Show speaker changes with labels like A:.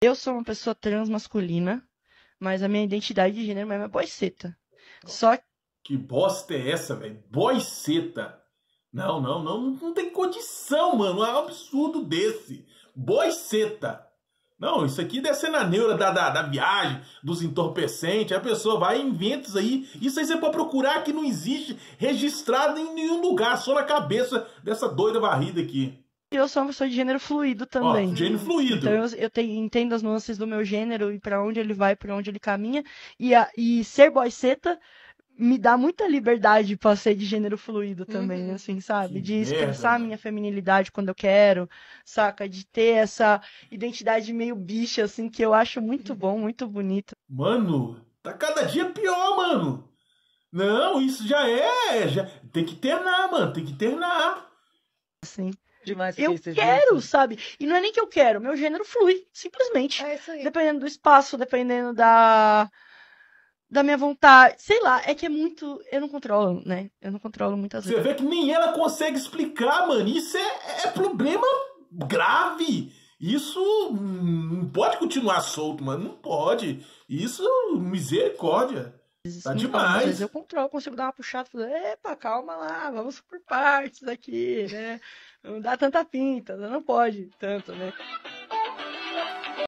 A: Eu sou uma pessoa transmasculina, mas a minha identidade de gênero mesmo é boiceta. Só
B: que bosta é essa, velho? Boiceta. Não, não, não, não tem condição, mano. É um absurdo desse. Boiceta. Não, isso aqui deve ser na neura da, da, da viagem, dos entorpecentes. A pessoa vai e inventa isso aí. Isso aí você pode procurar que não existe registrado em nenhum lugar, só na cabeça dessa doida barrida aqui
A: eu sou uma pessoa de gênero fluido também. Ó, gênero fluido. Então eu, eu entendo as nuances do meu gênero e para onde ele vai, para onde ele caminha. E, a, e ser boyceta me dá muita liberdade para ser de gênero fluido também, uhum. assim, sabe? Que de expressar a minha feminilidade quando eu quero, saca? De ter essa identidade meio bicha, assim, que eu acho muito bom, muito bonito. Mano, tá cada dia pior, mano.
B: Não, isso já é. Já... Tem que ternar mano, tem que ternar
A: Sim demais que eu quero, sabe? E não é nem que eu quero, meu gênero flui, simplesmente. É isso aí. Dependendo do espaço, dependendo da da minha vontade, sei lá, é que é muito, eu não controlo, né? Eu não controlo muitas Você vezes. Você vê que
B: nem ela consegue explicar, mano. Isso é, é problema grave. Isso não pode continuar solto, mano. Não pode. Isso misericórdia. Tá demais. Assim, às vezes eu
A: controlo, consigo dar uma puxada, falando, epa, calma lá, vamos por partes aqui, né? Não dá tanta pinta, não pode tanto, né?